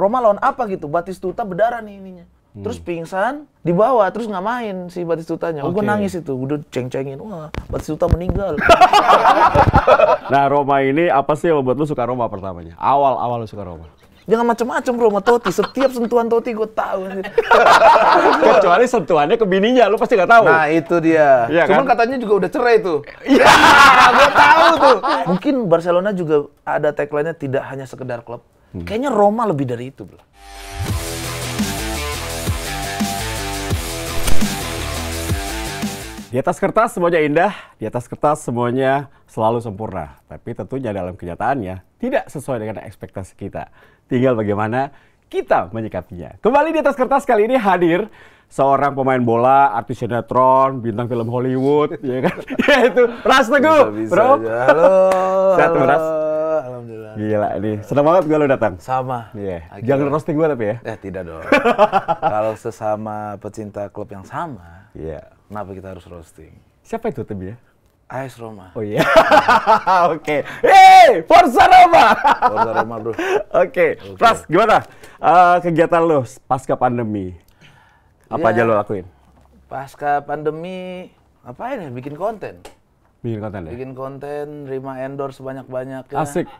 Roma lawan apa gitu Batistuta berdarah nih ininya hmm. terus pingsan dibawa terus nggak main si Batistutanya okay. Oh, gue nangis itu udah ceng-cengin wah Batistuta meninggal nah Roma ini apa sih yang membuat lu suka Roma pertamanya awal-awal lu suka Roma jangan macam-macam Roma sama Toti. Setiap sentuhan Toti gue tahu. Kecuali sentuhannya ke bininya, lu pasti gak tahu. Nah itu dia. Ya, Cuman kan? katanya juga udah cerai tuh. Iya, gue tahu tuh. Mungkin Barcelona juga ada tagline-nya tidak hanya sekedar klub, Hmm. Kayaknya Roma lebih dari itu, Bro. Di atas kertas semuanya indah, di atas kertas semuanya selalu sempurna. Tapi tentunya dalam kenyataannya tidak sesuai dengan ekspektasi kita. Tinggal bagaimana kita menyikapinya. Kembali di atas kertas kali ini hadir seorang pemain bola, artis sinetron, bintang film Hollywood, ya kan? Yaitu Ras Teguh, bisa, bisa bro. Halo, Sehat, Ras? Alhamdulillah. Gila nih. Senang banget gue lo datang. Sama. Iya. Yeah. Jangan roasting gue tapi ya. Eh tidak dong. Kalau sesama pecinta klub yang sama, iya. Yeah. Kenapa kita harus roasting? Siapa itu tapi ya? AS Roma. Oh iya. Yeah. Oke. okay. Hey, Forza Roma. Forza Roma, Bro. Oke. Okay. Okay. Pras, gimana uh, kegiatan lo pasca pandemi? Apa yeah. aja lo lakuin? Pasca pandemi apain ya? Bikin konten. Bikin konten ya? Bikin konten, terima endorse banyak-banyak. Asik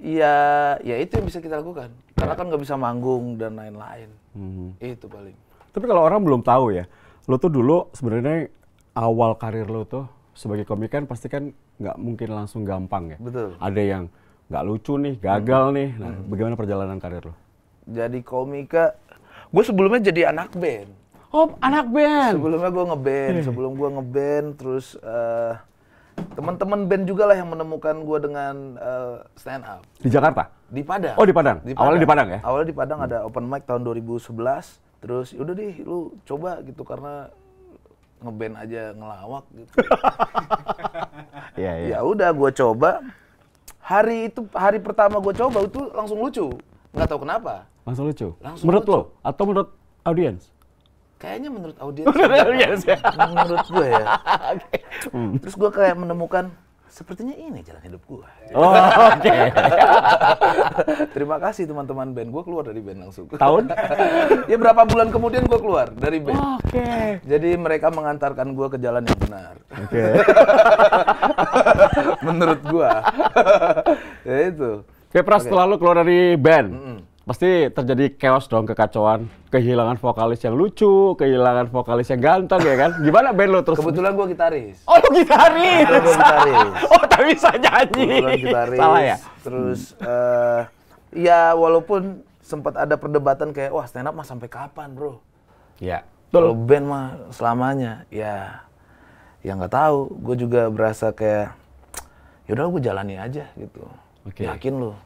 ya ya itu yang bisa kita lakukan karena kan nggak bisa manggung dan lain-lain hmm. itu paling tapi kalau orang belum tahu ya lo tuh dulu sebenarnya awal karir lo tuh sebagai komik kan pasti kan nggak mungkin langsung gampang ya betul ada yang nggak lucu nih gagal hmm. nih nah hmm. bagaimana perjalanan karir lo jadi komika gue sebelumnya jadi anak band oh anak band sebelumnya gue ngeband iya. sebelum gue ngeband terus uh, teman-teman band juga lah yang menemukan gue dengan uh, stand up. Di Jakarta? Di Padang. Oh di Padang. di Padang. Awalnya di Padang ya? Awalnya di Padang hmm. ada open mic tahun 2011. Terus ya udah deh lu coba gitu karena ngeband aja ngelawak gitu. ya, ya. ya udah gue coba. Hari itu hari pertama gue coba itu langsung lucu. Nggak tahu kenapa. Langsung lucu. Langsung menurut lucu. lo atau menurut audiens? kayaknya menurut audiens menurut gue ya, ya. okay. hmm. terus gue kayak menemukan sepertinya ini jalan hidup gue oh, okay. terima kasih teman-teman band gue keluar dari band langsung tahun ya berapa bulan kemudian gue keluar dari band oh, oke okay. jadi mereka mengantarkan gue ke jalan yang benar oke okay. menurut gue ya itu Kayak pras okay. setelah keluar dari band, mm -hmm pasti terjadi chaos dong kekacauan kehilangan vokalis yang lucu kehilangan vokalis yang ganteng ya kan gimana band lo terus kebetulan gue gitaris oh lo gitaris nah, gue gitaris oh tapi bisa nyanyi gitaris salah ya terus uh, ya walaupun sempat ada perdebatan kayak wah stand up mah sampai kapan bro ya kalau band mah selamanya ya yang nggak tahu gue juga berasa kayak yaudah gue jalani aja gitu okay. yakin lo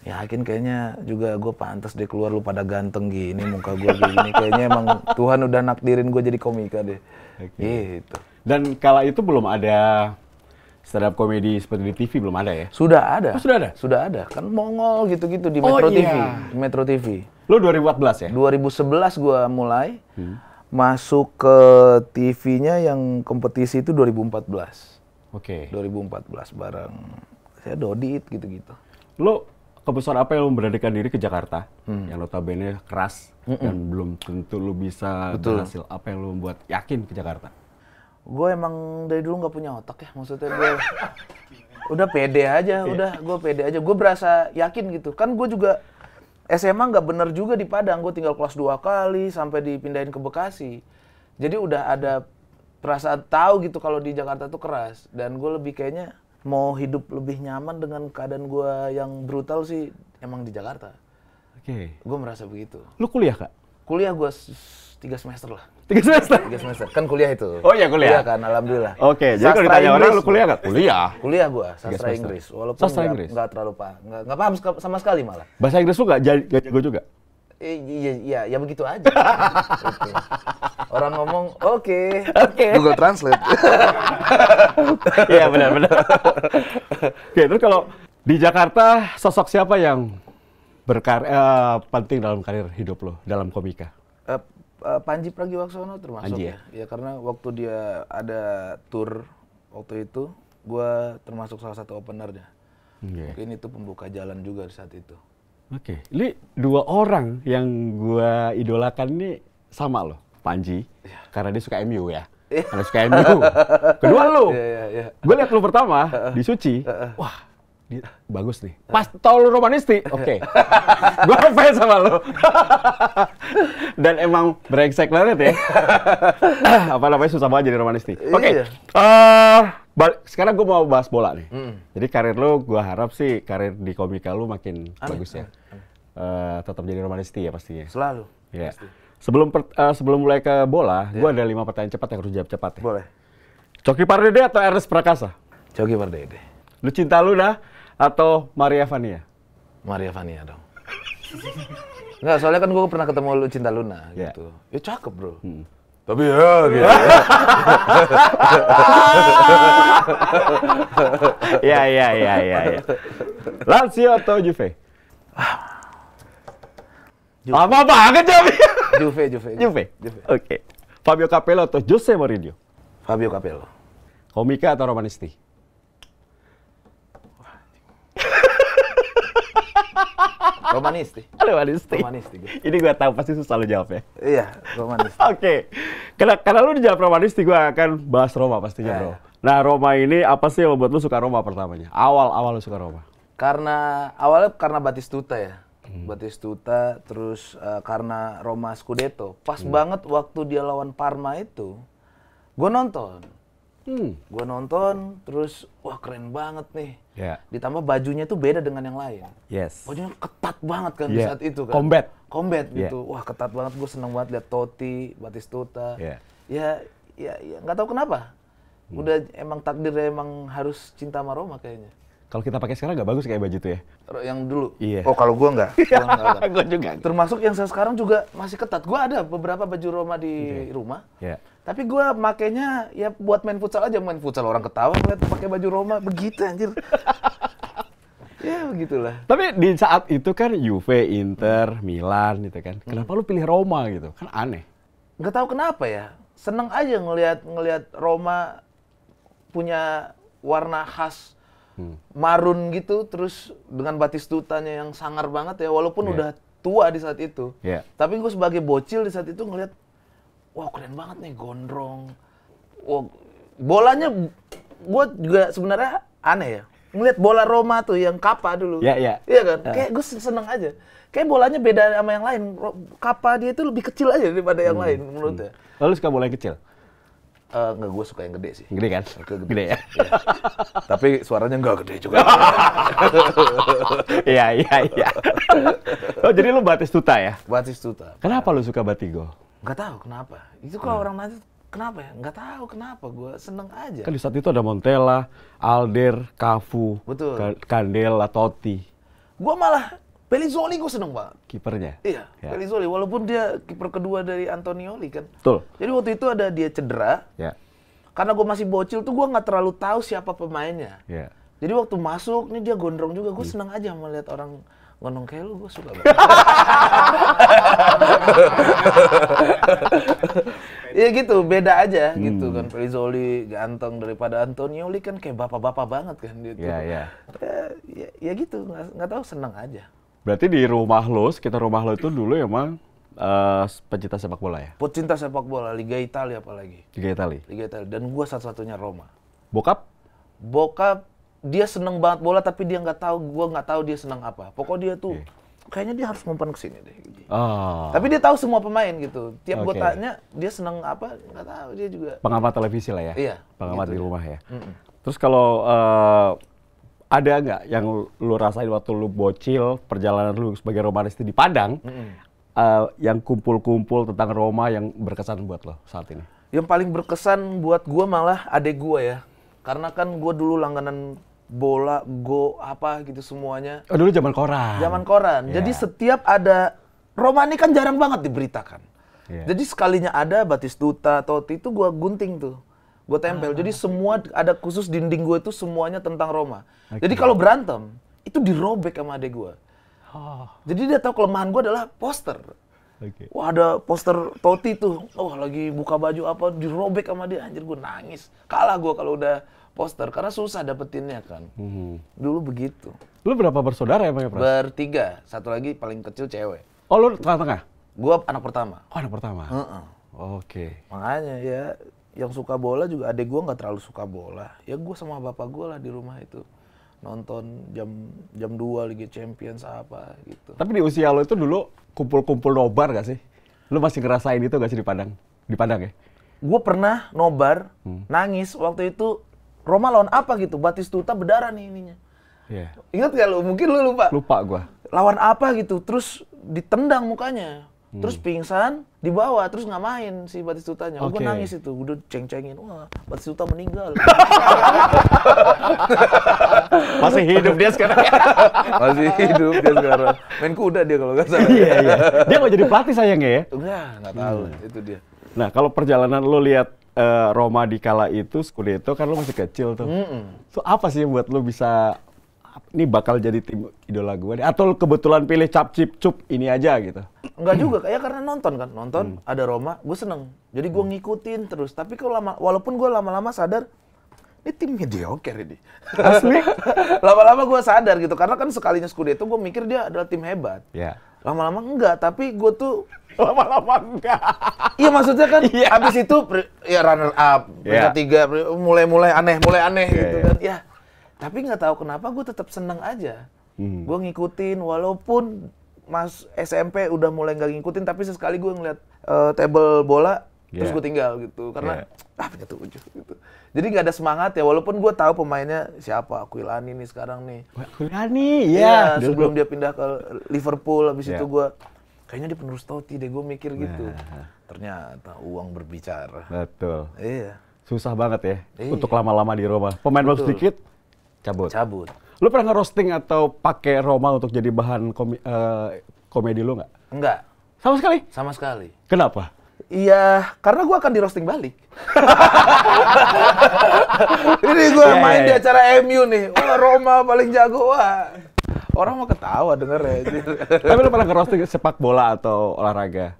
yakin ya, kayaknya juga gue pantas deh keluar lu pada ganteng gini muka gue gini kayaknya emang Tuhan udah nakdirin gue jadi komika deh okay. gitu dan kala itu belum ada stand komedi seperti di TV belum ada ya sudah ada oh, sudah ada sudah ada kan Mongol gitu-gitu di oh, Metro oh, TV iya. Metro TV lu 2014 ya 2011 gue mulai hmm. masuk ke TV-nya yang kompetisi itu 2014 oke okay. 2014 bareng saya Dodit gitu-gitu lo sebesar apa yang lo beranikan diri ke Jakarta, hmm. yang notabene keras mm -mm. dan belum tentu lo bisa Betul. berhasil. Apa yang lo membuat yakin ke Jakarta? Gue emang dari dulu nggak punya otak ya, maksudnya gue udah pede aja, iya. udah gue pede aja. Gue berasa yakin gitu. Kan gue juga SMA nggak bener juga di Padang, gue tinggal kelas dua kali sampai dipindahin ke Bekasi. Jadi udah ada perasaan tahu gitu kalau di Jakarta tuh keras dan gue lebih kayaknya mau hidup lebih nyaman dengan keadaan gue yang brutal sih emang di Jakarta. Oke. Okay. Gue merasa begitu. Lu kuliah kak? Kuliah gue tiga semester lah. Tiga semester? Tiga semester. Kan kuliah itu. Oh iya kuliah. Kuliah kan, alhamdulillah. Oke, okay, jadi kalau ditanya orang lu kuliah gak? Kuliah. Kuliah gue, sastra Inggris. Walaupun sastra Inggris. Gak, terlalu paham, gak, gak paham sama sekali malah. Bahasa Inggris lu gak, gak jago juga? Eh, iya, iya, ya begitu aja. okay. Orang ngomong, oke. Okay. Oke. Okay. Google Translate. Iya benar-benar. oke, terus kalau di Jakarta sosok siapa yang berkar uh, penting dalam karir hidup lo dalam komika? Uh, uh, Panji Pragiwaksono termasuk Panji, ya? ya. Ya karena waktu dia ada tour waktu itu, gua termasuk salah satu openernya. Okay. Mungkin itu pembuka jalan juga saat itu. Oke, okay. ini dua orang yang gua idolakan ini sama loh, Panji, yeah. karena dia suka MU ya. Yeah. Karena suka MU. Kedua lo. Yeah, yeah, yeah. Gue lihat lo pertama di Suci. Wah, dia bagus nih. Pas tau lo romanisti, oke. Okay. gue fans sama lo. Dan emang brengsek banget ya. Apa namanya susah banget jadi romanisti. Oke. Okay. Iya. Yeah. Uh, sekarang gue mau bahas bola nih. Mm. Jadi karir lo, gue harap sih karir di komika lo makin amin, bagus ya. Uh, tetap jadi romanisti ya pastinya. Selalu. Ya. Yeah. Sebelum per, uh, sebelum mulai ke bola, yeah. gue ada lima pertanyaan cepat yang harus jawab cepat ya. Boleh. Coki Pardede atau Ernest Prakasa? Coki Pardede. Lu cinta dah atau Maria Vania? Maria Vania dong. Enggak, soalnya kan gue pernah ketemu lu cinta Luna yeah. gitu. Ya cakep bro. Hmm tapi ya gitu. ya ya ya ya ya. Lazio atau Juve? Lama banget Javi. Juve, Juve. Juve. Juve. Oke. Okay. Fabio Capello atau Jose Mourinho? Fabio Capello. Komika atau Romanisti? Romanisti. Romanisti. Romanisti. Ini gue tau pasti susah lo jawabnya. Iya, Romanisti. Oke. Okay. Karena, karena lo dijawab Romanisti, gue akan bahas Roma pastinya, eh. Bro. Iya. Nah, Roma ini apa sih yang membuat lo suka Roma pertamanya? Awal-awal lo suka Roma? Karena awalnya karena Batistuta ya. Hmm. Batistuta terus uh, karena Roma Scudetto. Pas hmm. banget waktu dia lawan Parma itu, gue nonton Hmm. Gue nonton, terus wah keren banget nih. Yeah. Ditambah bajunya tuh beda dengan yang lain. Yes. Bajunya ketat banget kan yeah. di ya. saat itu kan. Combat. Combat yeah. gitu. Wah ketat banget. Gue seneng banget liat toti Batistuta. Yeah. Ya, ya, ya nggak tahu kenapa. Hmm. Udah emang takdir emang harus cinta sama Roma kayaknya. Kalau kita pakai sekarang nggak bagus kayak baju tuh ya? Yang dulu. Iya. Oh kalau gue nggak. gue juga. Termasuk yang saya sekarang juga masih ketat. Gue ada beberapa baju Roma di okay. rumah. Yeah tapi gue makainya ya buat main futsal aja main futsal orang ketawa ngeliat pakai baju Roma begitu anjir. ya begitulah. Tapi di saat itu kan Juve, Inter, Milan gitu kan. Hmm. Kenapa hmm. lu pilih Roma gitu? Kan aneh. nggak tahu kenapa ya. Seneng aja ngelihat ngelihat Roma punya warna khas hmm. marun gitu terus dengan batistutanya yang sangar banget ya walaupun yeah. udah tua di saat itu. Yeah. Tapi gue sebagai bocil di saat itu ngelihat wow keren banget nih gondrong. Wow, bolanya gue juga sebenarnya aneh ya. Ngeliat bola Roma tuh yang Kapa dulu. Iya, iya. Iya kan? Ya. Kayak gue seneng aja. Kayak bolanya beda sama yang lain. Kapa dia itu lebih kecil aja daripada yang hmm. lain menurutnya. Hmm. Ya. Lalu suka bola yang kecil? Uh, enggak, gue suka yang gede sih. Gede kan? Gede, gede, gede ya? ya. Tapi suaranya enggak gede juga. Iya, iya, iya. Oh, jadi lu batis tuta ya? Batis tuta. Kenapa lu suka Batigo? nggak tahu kenapa itu kalau hmm. orang nanya kenapa ya nggak tahu kenapa gue seneng aja kan di saat itu ada Montella Alder Kafu, betul kan-, Candela Totti gue malah Pelizoli gue seneng banget kipernya iya ya. Pelizoli walaupun dia kiper kedua dari Antonioli kan betul jadi waktu itu ada dia cedera ya. karena gue masih bocil tuh gue nggak terlalu tahu siapa pemainnya ya. jadi waktu masuk nih dia gondrong juga gue hmm. Iya. seneng aja melihat orang ngonong kayak lu gue suka banget. Iya gitu, beda aja hmm. gitu kan. Pelizoli ganteng daripada Antonio Antonioli kan kayak bapak-bapak banget kan gitu. Iya, iya. Ya, ya, ya gitu, nggak tahu seneng aja. Berarti di rumah lo, sekitar rumah lo itu dulu emang uh, pecinta sepak bola ya? Pecinta sepak bola, Liga Italia apalagi. Liga Italia? Liga Italia. Dan gue satu-satunya Roma. Bokap? Bokap dia seneng banget bola tapi dia nggak tahu gue nggak tahu dia seneng apa pokoknya dia tuh okay. kayaknya dia harus ngumpan kesini deh gitu. oh. tapi dia tahu semua pemain gitu tiap okay. gue tanya dia seneng apa nggak tahu dia juga pengamat televisi lah ya iya pengamat gitu di rumah ya, ya. Mm -mm. terus kalau uh, ada nggak yang lu rasain waktu lu bocil perjalanan lu sebagai Romanis di Padang mm -hmm. Uh, yang kumpul-kumpul tentang Roma yang berkesan buat lo saat ini? Yang paling berkesan buat gue malah adek gue ya, karena kan gue dulu langganan bola, go apa gitu semuanya. Oh, dulu zaman koran. Zaman koran. Yeah. Jadi setiap ada Romani kan jarang banget diberitakan. Yeah. Jadi sekalinya ada Batistuta, Totti itu gue gunting tuh. Gue tempel. Ah, Jadi semua ada khusus dinding gue itu semuanya tentang Roma. Okay. Jadi kalau berantem itu dirobek sama adek gue. Oh. Jadi dia tahu kelemahan gue adalah poster. Okay. Wah ada poster Totti tuh, wah lagi buka baju apa dirobek sama dia, anjir gue nangis. Kalah gue kalau udah poster karena susah dapetinnya kan. Hmm. Dulu begitu. Lu berapa bersaudara emangnya, ya, Pras? Bertiga. Satu lagi paling kecil cewek. Oh, lu tengah-tengah? Gua anak pertama. Oh, anak pertama. Uh -uh. Oke. Okay. Makanya ya yang suka bola juga adek gua nggak terlalu suka bola. Ya gua sama bapak gua lah di rumah itu nonton jam jam 2 Liga Champions apa gitu. Tapi di usia lo itu dulu kumpul-kumpul nobar gak sih? Lu masih ngerasain itu gak sih di Padang? Di Padang ya? Gue pernah nobar, hmm. nangis waktu itu Roma lawan apa gitu? Batistuta berdarah nih ininya. Yeah. Ingat gak lu? Mungkin lu lupa. Lupa gua. Lawan apa gitu? Terus ditendang mukanya. Hmm. Terus pingsan, dibawa, terus nggak main si Batistutanya. Oh, okay. Gue nangis itu, udah ceng-cengin. Wah, Batistuta meninggal. Masih hidup dia sekarang. Masih hidup dia sekarang. Main kuda dia kalau nggak salah. Ya. iya, iya. Dia nggak jadi pelatih sayangnya ya? Enggak, nggak tahu. Hmm. Itu dia. Nah, kalau perjalanan lo lihat uh, Roma di kala itu Scudetto kan lo masih kecil tuh. Mm -mm. So apa sih buat lo bisa ini bakal jadi tim idola gue atau kebetulan pilih cap cip cup ini aja gitu Enggak juga kayak karena nonton kan nonton mm. ada Roma gue seneng jadi gue hmm. ngikutin terus tapi kalau lama walaupun gue lama-lama sadar ini tim mediocre ini asli lama-lama gue sadar gitu karena kan sekalinya Scudetto gue mikir dia adalah tim hebat yeah lama-lama enggak tapi gue tuh lama-lama enggak iya maksudnya kan yeah. habis itu ya runner up yeah. tiga mulai-mulai aneh mulai aneh yeah, gitu yeah. kan ya tapi nggak tahu kenapa gue tetap seneng aja hmm. gue ngikutin walaupun mas SMP udah mulai nggak ngikutin tapi sesekali gue ngeliat uh, table bola yeah. terus iya. gue tinggal gitu karena yeah. ah punya tujuh gitu jadi nggak ada semangat ya, walaupun gue tahu pemainnya siapa, Aquilani nih sekarang nih. Aquilani, ya. Yeah. sebelum dia pindah ke Liverpool, habis yeah. itu gue kayaknya dia penerus Totti deh, gue mikir nah. gitu. Ternyata uang berbicara. Betul. Iya. Susah banget ya yeah. untuk lama-lama di Roma. Pemain bagus sedikit, cabut. Cabut. Lu pernah ngerosting atau pakai Roma untuk jadi bahan komi uh, komedi lu nggak? Enggak. Sama sekali? Sama sekali. Kenapa? Iya, karena gue akan iya, iya, di roasting balik. Ini gue yeah, main yeah. di acara MU nih. Wah, Roma paling jago. Wah, orang mau ketawa denger ya. Tapi lu pernah ke roasting sepak bola atau olahraga?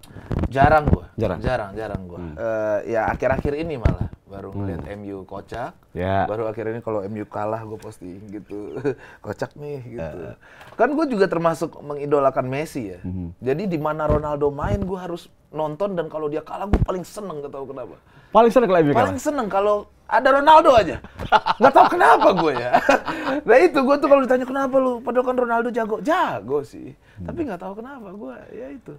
Jarang gue. Jarang. Jarang, jarang gue. Hmm. Uh, ya akhir-akhir ini malah baru hmm. ngeliat hmm. MU kocak, yeah. baru akhirnya ini kalau MU kalah gue posting gitu, kocak nih gitu. Uh. Kan gue juga termasuk mengidolakan Messi ya, hmm. jadi di mana Ronaldo main gue harus nonton dan kalau dia kalah gue paling seneng gak tau kenapa. Paling seneng kalau MU Paling seneng kalau ada Ronaldo aja, gak tau kenapa gue ya. nah itu gue tuh kalau ditanya kenapa lu, padahal kan Ronaldo jago, jago sih, hmm. tapi nggak tau kenapa gue ya itu.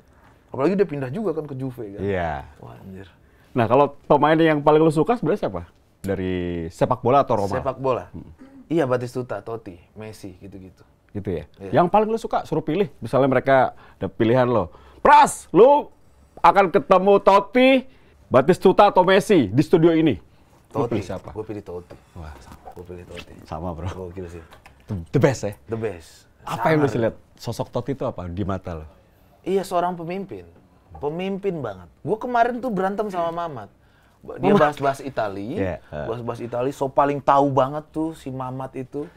Apalagi dia pindah juga kan ke Juve kan. Iya. Wah anjir Nah, kalau pemain yang paling lu suka sebenarnya siapa? Dari sepak bola atau Roma? Sepak bola. Hmm. Iya, Batistuta, Totti, Messi, gitu-gitu. Gitu ya. Yeah. Yang paling lu suka suruh pilih, misalnya mereka ada pilihan lo. Pras, lu akan ketemu Totti, Batistuta atau Messi di studio ini. Totti. Lu pilih siapa? Gue pilih Totti. Wah, sama. Gue pilih Totti. Sama, Bro. Gue gitu sih. The best ya? The best. Apa Sangar. yang lu lihat sosok Totti itu apa di mata lo? Iya, seorang pemimpin pemimpin banget. Gue kemarin tuh berantem sama hmm. Mamat. Dia bahas-bahas Itali, iya, eh. bahas-bahas Itali. So paling tahu banget tuh si Mamat itu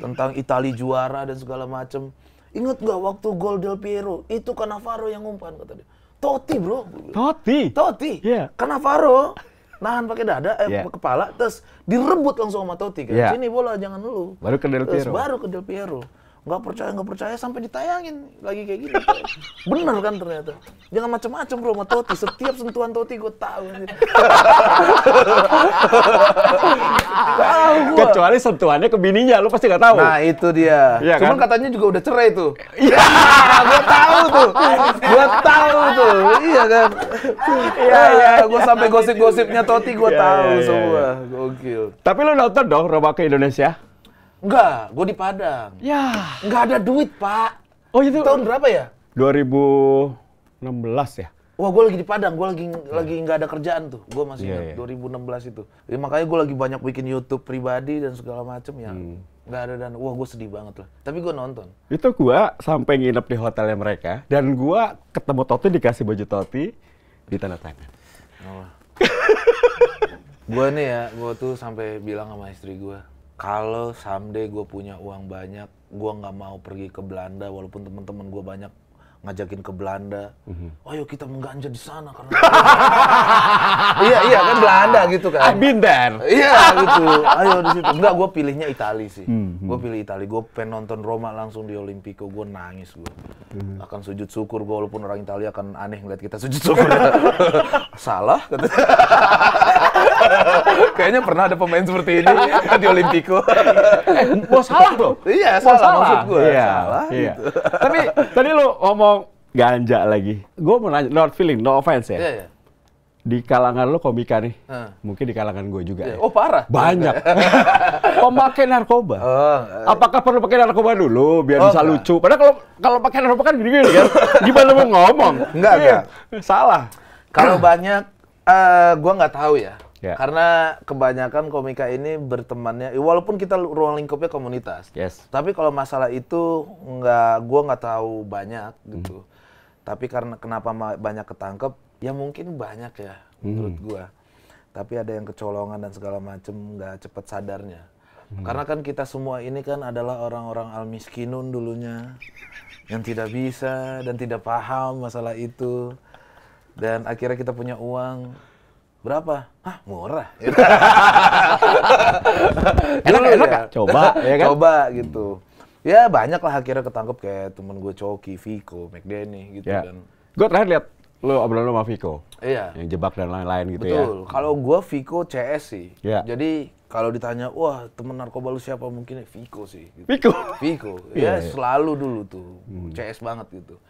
tentang Itali juara dan segala macem. Ingat gak waktu gol Del Piero? Itu Cannavaro yang umpan kata dia. Totti bro. Totti. Totti. Yeah. Cannavaro nahan pakai dada, eh, yeah. kepala, terus direbut langsung sama Totti kan. Yeah. Sini bola jangan lu. Baru ke Del Piero. Terus baru ke Del Piero nggak percaya nggak percaya sampai ditayangin lagi kayak gitu bener kan ternyata jangan macam-macam bro sama Toti setiap sentuhan Toti gue tahu tahu kecuali sentuhannya ke bininya lu pasti nggak tahu nah itu dia ya, cuman kan? katanya juga udah cerai tuh iya gue tahu tuh gue tahu tuh iya kan iya iya, ah, iya. gue sampai gosip-gosipnya Toti gue ya, tahu iya, iya, semua gokil tapi lo nonton dong Roma ke Indonesia Enggak, gue di Padang. Ya. Enggak ada duit, Pak. Oh itu? Tahun berapa ya? 2016 ya. Wah, gue lagi di Padang, gue lagi hmm. lagi nggak ada kerjaan tuh. Gue masih yeah, ingat yeah. Iya. 2016 itu. Ya, makanya gue lagi banyak bikin YouTube pribadi dan segala macem ya. Hmm. ada dan wah gue sedih banget lah. Tapi gue nonton. Itu gue sampai nginep di hotelnya mereka dan gue ketemu Toti dikasih baju Toti di tanda tangan. Oh. gue nih ya, gue tuh sampai bilang sama istri gue, kalau someday gue punya uang banyak, gue nggak mau pergi ke Belanda walaupun teman-teman gue banyak ngajakin ke Belanda. Mm-hmm. Ayo kita mengganja di sana karena Iya, iya kan Belanda gitu kan. I've been Iya gitu. Ayo di situ. Enggak, gue pilihnya Italia sih. Mm-hmm. Gue pilih Italia. Gue pengen nonton Roma langsung di Olimpico. Gue nangis gue. Mm-hmm. Akan sujud syukur gue walaupun orang Italia akan aneh ngeliat kita sujud syukur. Salah. Kayaknya pernah ada pemain seperti ini di Olimpico. eh, salah loh. Iya, salah, salah maksud gue. Iya. Salah. Iya. Gitu. Tapi tadi lo ngomong ganja lagi. Gue mau nanya, not feeling, no offense ya. Yeah, yeah. Di kalangan lo komika nih, hmm. mungkin di kalangan gue juga. Yeah. Ya. Oh parah. Banyak. Pemakai narkoba. Oh, eh. Apakah perlu pakai narkoba dulu biar oh, bisa enggak. lucu? Padahal kalau kalau pakai narkoba kan gini-gini kan. Gimana mau ngomong? Enggak, iya. enggak. Salah. Kalau banyak, uh, eh, gue nggak tahu ya. Yeah. Karena kebanyakan komika ini bertemannya, walaupun kita ruang lingkupnya komunitas. Yes. Tapi kalau masalah itu nggak, gue nggak tahu banyak gitu. Mm. Tapi karena kenapa banyak ketangkep? Ya mungkin banyak ya hmm. menurut gua. Tapi ada yang kecolongan dan segala macem nggak cepet sadarnya. Hmm. Karena kan kita semua ini kan adalah orang-orang al-miskinun dulunya yang tidak bisa dan tidak paham masalah itu. Dan akhirnya kita punya uang berapa? Hah, murah. enak, enak, ya. Coba, ya kan? Coba gitu ya banyak lah akhirnya ketangkep kayak temen gue Choki, Viko, McDenny gitu yeah. dan Gue terakhir lihat lo obrolan lu sama Viko. Iya. Yang jebak dan lain-lain gitu Betul. ya. Betul. Kalau gue Viko CS sih. Yeah. Jadi kalau ditanya, wah temen narkoba lu siapa mungkin Viko sih. Gitu. Viko? Viko. ya yeah, iya. selalu dulu tuh. Hmm. CS banget gitu.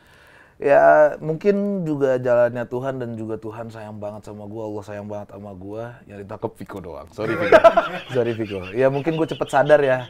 Ya mungkin juga jalannya Tuhan dan juga Tuhan sayang banget sama gue, Allah sayang banget sama gue. Yang ditangkap Viko doang. Sorry Viko. Sorry Viko. Ya mungkin gue cepet sadar ya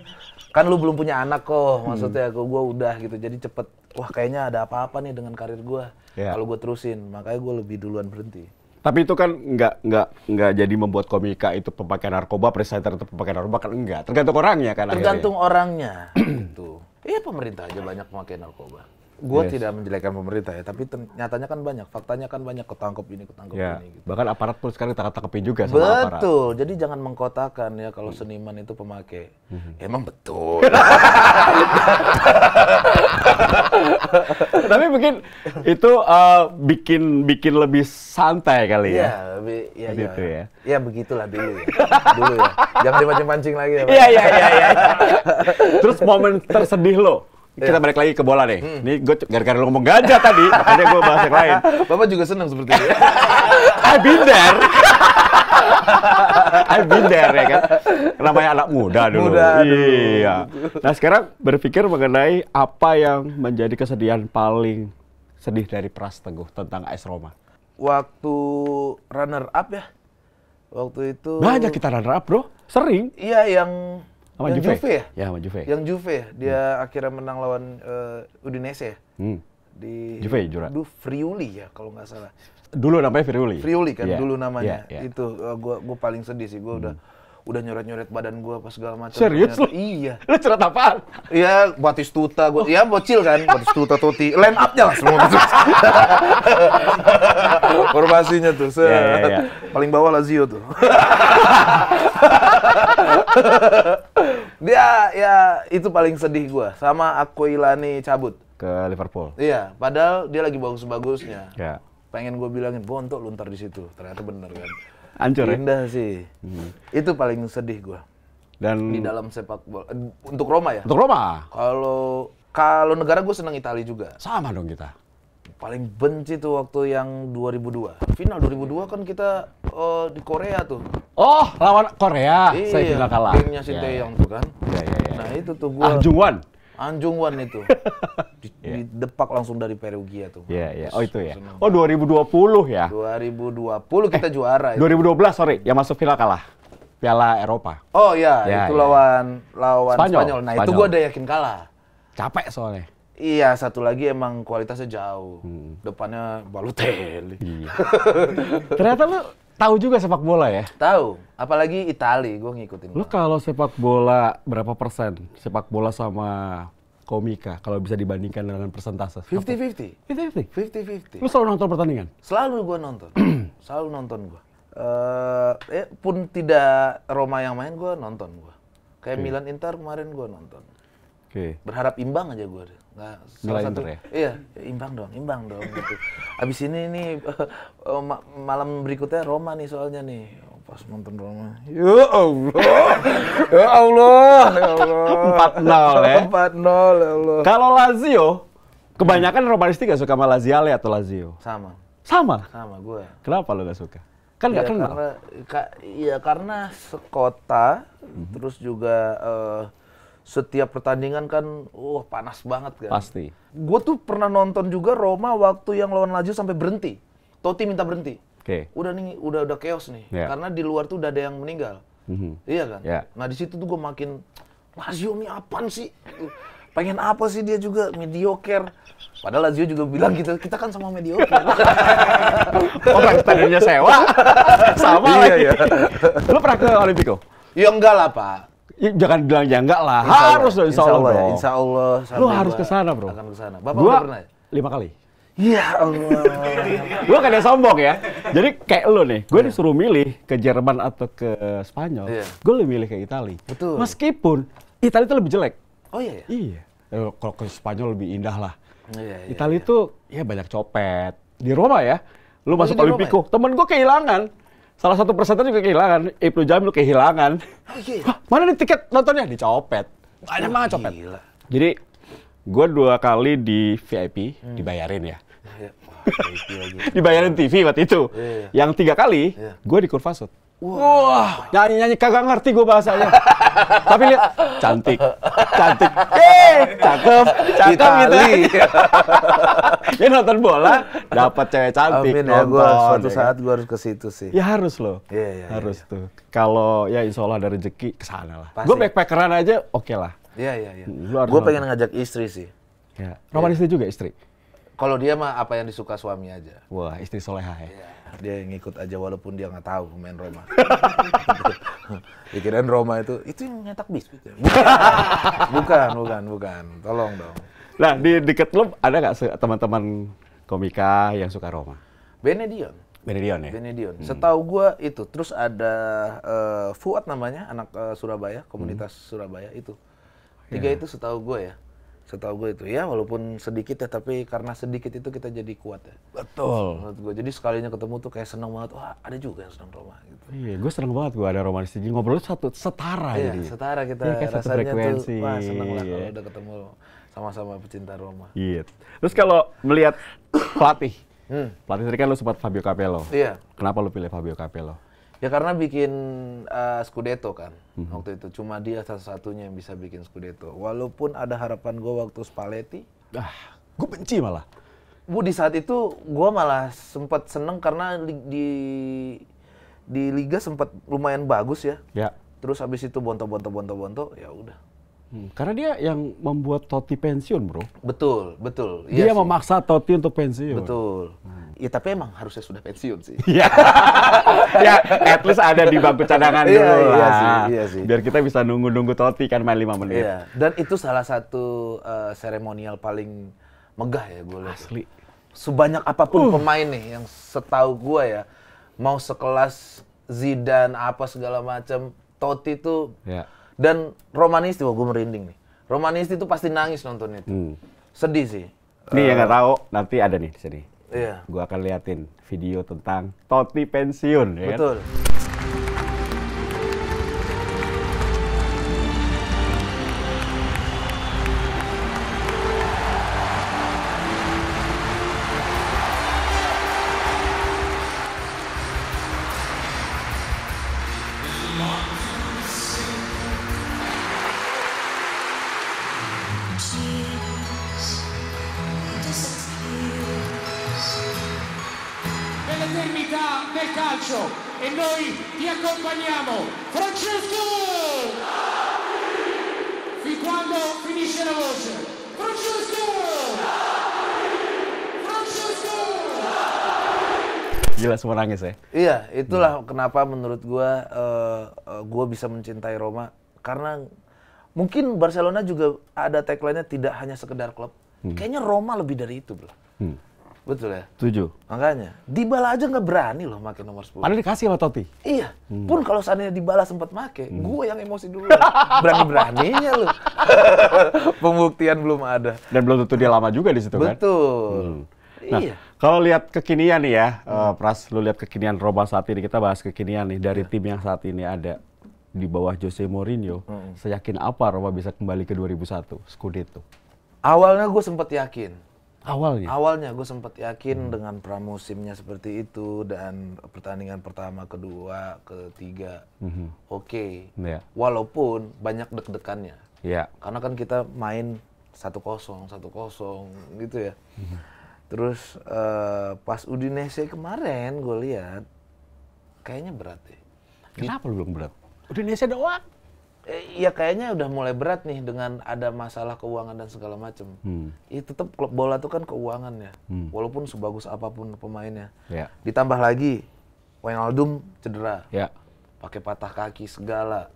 kan lu belum punya anak kok hmm. maksudnya aku gue udah gitu jadi cepet wah kayaknya ada apa-apa nih dengan karir gue yeah. kalau gue terusin makanya gue lebih duluan berhenti tapi itu kan nggak nggak nggak jadi membuat komika itu pemakaian narkoba, presenter itu pemakaian narkoba kan enggak. Tergantung orangnya kan. Tergantung akhirnya. orangnya. Gitu. Iya pemerintah aja banyak pemakaian narkoba gue yes. tidak menjelekkan pemerintah ya, tapi nyatanya kan banyak, faktanya kan banyak ketangkep ini, ketangkep yeah. ini. Gitu. Bahkan aparat pun sekarang kita tangkepin juga sama betul. aparat. Betul, jadi jangan mengkotakan ya kalau hmm. seniman itu pemakai. hmm Emang betul. tapi mungkin itu uh, bikin bikin lebih santai kali ya. Iya, lebih iya, iya. ya, gitu ya. Ya begitulah dulu ya. dulu ya. Jangan dipancing-pancing lagi ya. ya iya, iya, iya. Terus momen tersedih lo kita iya. balik lagi ke bola deh. Hmm. Ini gue gara-gara lu ngomong gajah tadi, makanya gue bahas yang lain. Bapak juga senang seperti itu. Ya. I've been there. I've been there ya kan. Namanya anak muda dulu. Muda Iya. Nah sekarang berpikir mengenai apa yang menjadi kesedihan paling sedih dari Pras Teguh tentang AS Roma. Waktu runner up ya. Waktu itu. Banyak kita runner up bro. Sering. Iya yang sama Juve. Juve ya? Ya, sama Juve. Yang Juve ya? Dia hmm. akhirnya menang lawan uh, Udinese ya? Hmm. Di Juve juara. Aduh, Friuli ya kalau nggak salah. Dulu namanya Friuli. Friuli kan yeah. dulu namanya. Yeah, yeah. Itu uh, gua gua paling sedih sih. Gua hmm. udah udah nyoret-nyoret badan gua pas segala macam. Serius lu? Iya. Lu cerita apaan? Iya, Batistuta gua. Iya, oh. bocil kan. Batistuta Toti. Line up-nya lah semua. Formasinya tuh. Set. Yeah, yeah, yeah. Paling bawah Lazio tuh. Dia ya itu paling sedih gue sama Aquilani cabut ke Liverpool. Iya, padahal dia lagi bagus-bagusnya. Ya. Pengen gue bilangin bontok untuk luntar di situ. Ternyata bener kan. Ancur ya? Indah ya? sih. Hmm. Itu paling sedih gue. Dan di dalam sepak bola eh, untuk Roma ya. Untuk Roma. Kalau kalau negara gue seneng Italia juga. Sama dong kita paling benci tuh waktu yang 2002. Final 2002 kan kita uh, di Korea tuh. Oh, lawan Korea. Iya, saya final kalah. Timnya si yeah. Iya, iya. tuh kan. Iya, iya, iya. Nah, itu tuh gua Anjungan. Wan itu. di, yeah. didepak langsung dari Perugia tuh. Iya, yeah, iya. Yeah. Oh itu ya. Oh 2020 ya. 2020 kita eh, juara. Itu. 2012 sorry, yang masuk final kalah. Piala Eropa. Oh iya, ya, itu yeah. lawan lawan Spanyol. Spanyol. Nah, Spanyol. itu gua udah yakin kalah. Capek soalnya. Iya, satu lagi emang kualitasnya jauh. Hmm. Depannya Balotelli. Iya. Ternyata lu tahu juga sepak bola ya? Tahu. Apalagi Itali, gue ngikutin. Lu kalau sepak bola berapa persen? Sepak bola sama komika kalau bisa dibandingkan dengan persentase? 50-50. 50-50. 50-50. Lu selalu nonton pertandingan? Selalu gue nonton. selalu nonton gue. Uh, eh, pun tidak Roma yang main gue nonton gue. Kayak hmm. Milan Inter kemarin gue nonton. Okay. Berharap imbang aja gue. Nah, salah satu, ya? Iya, imbang dong, imbang dong. gitu. Abis ini nih oh, malam berikutnya Roma nih soalnya nih. Pas nonton Roma, ya Allah, ya Allah, ya Allah. Empat nol ya. Empat nol ya Allah. Kalau Lazio, kebanyakan hmm. Romanisti gak suka sama Laziale atau Lazio? Sama. Sama? Sama gue. Kenapa lo gak suka? kan ya, gak kenal karena, ka, ya karena sekota mm -hmm. terus juga uh, setiap pertandingan kan wah uh, panas banget kan. Pasti. Gue tuh pernah nonton juga Roma waktu yang lawan Lazio sampai berhenti. Totti minta berhenti. Oke. Okay. Udah nih, udah udah keos nih. Yeah. Karena di luar tuh udah ada yang meninggal. Mm-hmm. Iya kan? Yeah. Nah, di situ tuh gue makin Lazio ini apaan sih? Pengen apa sih dia juga mediocre. Padahal Lazio juga bilang gitu, kita kan sama mediocre. Orang oh, tadinya sewa, sama iya, lagi. Iya. Lu pernah ke Olimpico? Ya enggak lah, Pak Ya, jangan bilang ya enggak lah. Insya harus Allah. insya Allah. Insya Allah, ya, insya Allah lu harus ke sana, Bro. Akan ke sana. Bapak gua, pernah? Ya? Lima kali. Ya Allah. gue kadang sombong ya. Jadi kayak lu nih, gue yeah. disuruh milih ke Jerman atau ke Spanyol, yeah. gue lebih milih ke Italia. Betul. Meskipun Italia itu lebih jelek. Oh iya, iya. Iya. Eh, kalau ke Spanyol lebih indah lah. Iya, iya Italia iya. itu ya banyak copet. Di Roma ya, lu oh, masuk Olimpico. Ya? Temen gue kehilangan salah satu presenter juga kehilangan. Ibnu Jamil kehilangan. Oh, iya. mana nih tiket nontonnya? Dicopet. Banyak banget copet. Gila. Jadi gue dua kali di VIP hmm. dibayarin ya. Iya, dibayarin TV waktu itu. Yeah. Yang tiga kali yeah. gue di Kurvasut. Wah, wow. nyanyi nyanyi kagak ngerti gue bahasanya. Tapi lihat cantik, cantik, eh cakep, cakep gitu. ya nonton bola dapat cewek cantik. Amin ya, gue suatu saat gue harus ke situ sih. Ya harus loh, yeah, yeah, iya, harus yeah. tuh. Kalau ya Insya Allah dari rezeki kesana lah. Gue backpackeran aja, oke okay lah. Iya iya iya. Gue pengen ngajak istri sih. Ya. Roman istri iya. juga istri. Kalau dia mah apa yang disuka suami aja. Wah istri soleha ya. ya dia yang ngikut aja walaupun dia nggak tahu main Roma. Pikiran Roma itu itu yang nyetak biskuit gitu ya. bukan, bukan, bukan. Tolong dong. Nah, di deket klub ada nggak teman-teman komika yang suka Roma? Benedion. Benedion ya. Benedion. Hmm. Setahu gue itu terus ada uh, Fuad namanya anak uh, Surabaya, komunitas hmm. Surabaya itu. Oh, Tiga yeah. itu setahu gue ya Setahu gue itu ya, walaupun sedikit ya, tapi karena sedikit itu kita jadi kuat ya. Betul. Menurut gue, jadi sekalinya ketemu tuh kayak seneng banget. Wah, ada juga yang seneng Roma. Gitu. Iya, gue seneng banget gue ada Roma di sini. Ngobrol satu setara iya, jadi. Setara kita iya, kayak rasanya frekuensi. tuh, wah seneng lah kalau iya. udah ketemu sama-sama pecinta Roma. Iya. Terus kalau melihat pelatih, hmm. pelatih tadi kan lu sempat Fabio Capello. Iya. Kenapa lu pilih Fabio Capello? Ya karena bikin uh, Scudetto kan hmm. waktu itu cuma dia satu-satunya yang bisa bikin Scudetto. Walaupun ada harapan gue waktu Spalletti, ah, gue benci malah. Bu di saat itu gue malah sempat seneng karena di di, di liga sempat lumayan bagus ya. Ya. Terus habis itu bonto bonto bonto bonto ya udah Hmm, karena dia yang membuat Totti pensiun, bro. Betul, betul. Dia iya memaksa sih. Totti untuk pensiun. Betul. Hmm. Ya tapi emang harusnya sudah pensiun sih. Iya. ya, at least ada di bangku cadangan iya, dulu iya, iya sih, iya sih. Biar kita bisa nunggu-nunggu Totti kan main lima menit. Iya. Dan itu salah satu uh, seremonial paling megah ya gue lihat. Asli. Sebanyak apapun uh. pemain nih yang setahu gue ya, mau sekelas Zidane apa segala macam, Totti tuh Yeah. Dan Romanisti, wah gue merinding nih. Romanisti itu pasti nangis nonton itu. Hmm. Sedih sih. Nih uh, ya eh, yang nggak tahu nanti ada nih sedih. Iya. Gue akan liatin video tentang Toti pensiun. Ya kan? Betul. Kan? jelas mau nangis ya. Iya, hmm. itulah hmm. kenapa menurut gue uh, gua eh, eh, gue bisa mencintai Roma karena mungkin Barcelona juga ada tagline-nya tidak hanya sekedar klub. Hmm. Kayaknya Roma lebih dari itu, bro. Hmm. Betul ya? Tujuh. Makanya. Dybala aja nggak berani loh pakai nomor 10. Padahal dikasih sama Totti. Iya. Hmm. Pun kalau seandainya Dybala sempat make, hmm. gue yang emosi dulu. Berani-beraninya loh. Pembuktian belum ada. Dan belum tentu dia lama juga di situ Betul. kan? Betul. Hmm. Nah, iya. Kalau lihat kekinian nih ya, hmm. uh, Pras, lu lihat kekinian Roma saat ini kita bahas kekinian nih dari iya. tim yang saat ini ada di bawah Jose Mourinho. Hmm. yakin apa Roma bisa kembali ke 2001 Scudetto? Awalnya gue sempat yakin. Awalnya? Awalnya gue sempat yakin hmm. dengan pramusimnya seperti itu dan pertandingan pertama, kedua, ketiga. Hmm. Oke. Okay. Iya. Yeah. Walaupun banyak deg-degannya. Yeah. Karena kan kita main satu kosong, satu kosong gitu ya. Hmm Terus uh, pas Udinese kemarin gue lihat kayaknya berat deh. Kenapa belum berat? Udinese doang. Eh, ya kayaknya udah mulai berat nih dengan ada masalah keuangan dan segala macem. Hmm. Ya tetap klub bola tuh kan keuangannya, Hmm. Walaupun sebagus apapun pemainnya. Ya. Ditambah lagi Wijnaldum cedera. Ya. Pakai patah kaki segala.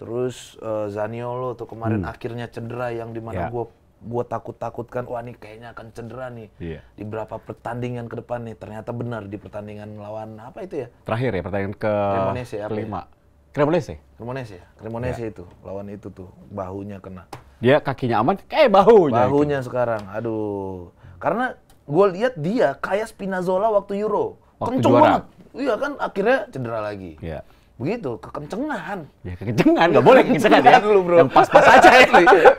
Terus uh, Zaniolo tuh kemarin hmm. akhirnya cedera yang dimana ya. gue gue takut-takutkan wah ini kayaknya akan cedera nih yeah. di berapa pertandingan ke depan nih ternyata benar di pertandingan lawan apa itu ya terakhir ya pertandingan ke Cremonese ya, kelima ya? Cremonese Cremonese ya Cremonese yeah. itu lawan itu tuh bahunya kena dia kakinya aman kayak bahunya bahunya itu. sekarang aduh karena gue lihat dia kayak Spinazzola waktu Euro waktu kenceng juara. banget iya kan akhirnya cedera lagi yeah begitu kekencengan ya kekencengan nggak boleh kekencengan ya lu, bro. yang pas-pas aja ya iya,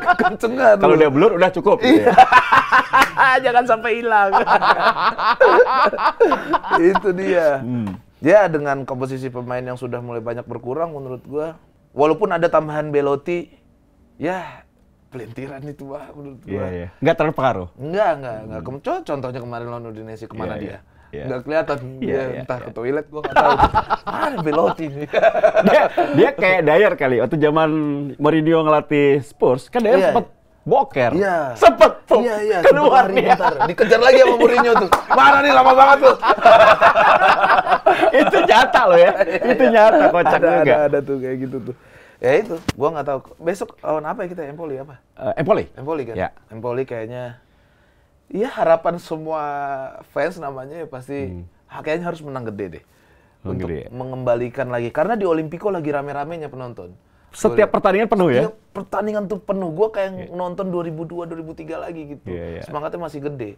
kekencengan kalau dia blur udah cukup ya. jangan sampai hilang itu dia hmm. ya dengan komposisi pemain yang sudah mulai banyak berkurang menurut gua walaupun ada tambahan Belotti ya pelintiran itu wah menurut gua yeah, yeah. nggak terpengaruh nggak nggak nggak hmm. contohnya kemarin lawan Udinese kemana yeah, iya. dia yeah yeah. nggak kelihatan yeah, dia yeah, entah yeah. ke toilet gua nggak tahu mana Belotti nih dia, dia kayak Dyer kali waktu zaman Mourinho ngelatih Spurs kan Dyer yeah. sempet boker yeah. sempet tuh yeah, yeah, keluar nih, dikejar lagi sama Mourinho tuh mana nih lama banget tuh itu nyata loh ya iya, iya. itu nyata kocak ada, juga ada, ada tuh kayak gitu tuh ya itu gua nggak tahu besok lawan apa ya kita Empoli apa uh, Empoli Empoli kan yeah. Empoli kayaknya Iya harapan semua fans namanya ya pasti hmm. kayaknya harus menang gede deh menang untuk gede. Ya. mengembalikan lagi karena di Olimpiko lagi rame-ramenya penonton. Setiap gua, pertandingan penuh setiap ya? Setiap pertandingan tuh penuh. Gue kayak yeah. nonton 2002, 2003 lagi gitu. Yeah, yeah. Semangatnya masih gede.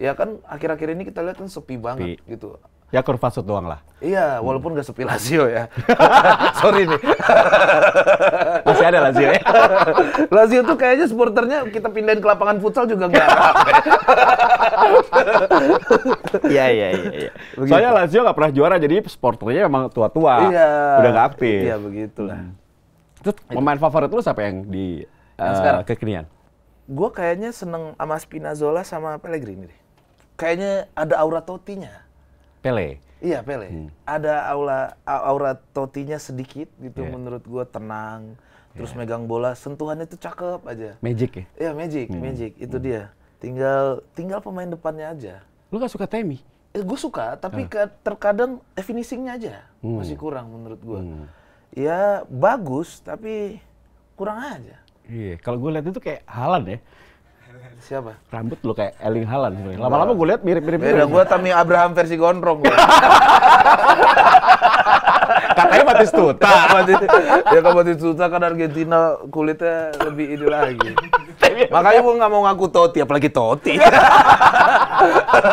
Ya kan akhir-akhir ini kita lihat kan sepi banget sepi. gitu. Ya Kurvasut doang lah. Iya, walaupun gak sepi Lazio ya. Sorry nih. Masih ada Lazio ya? Lazio tuh kayaknya supporternya kita pindahin ke lapangan futsal juga nggak Iya, iya, iya. iya. Soalnya Lazio gak pernah juara, jadi supporternya emang tua-tua. Iya. Udah nggak aktif. Iya, begitulah. Hmm. Terus pemain favorit lu siapa yang di uh, kekinian? Gue kayaknya seneng sama Spinazzola sama Pellegrini deh. Kayaknya ada aura Totinya. Pele. Iya Pele. Hmm. Ada aura aura Totinya sedikit gitu yeah. menurut gua tenang. Terus yeah. megang bola sentuhannya itu cakep aja. Magic ya? Iya magic, hmm. magic itu hmm. dia. Tinggal tinggal pemain depannya aja. Lu gak suka Temi? Eh, gue suka, tapi ah. ke, terkadang finishingnya aja hmm. masih kurang menurut gua. Hmm. Ya bagus, tapi kurang aja. Iya, kalau gue lihat itu kayak Halan ya. Siapa? Rambut lo kayak Eling Haaland sebenarnya. Lama-lama gue lihat mirip-mirip. Beda gue Tami Abraham versi gondrong. Katanya mati Batistuta. ya kalau mati stuta kan Argentina kulitnya lebih ini lagi. Makanya gue nggak mau ngaku Toti, apalagi Toti.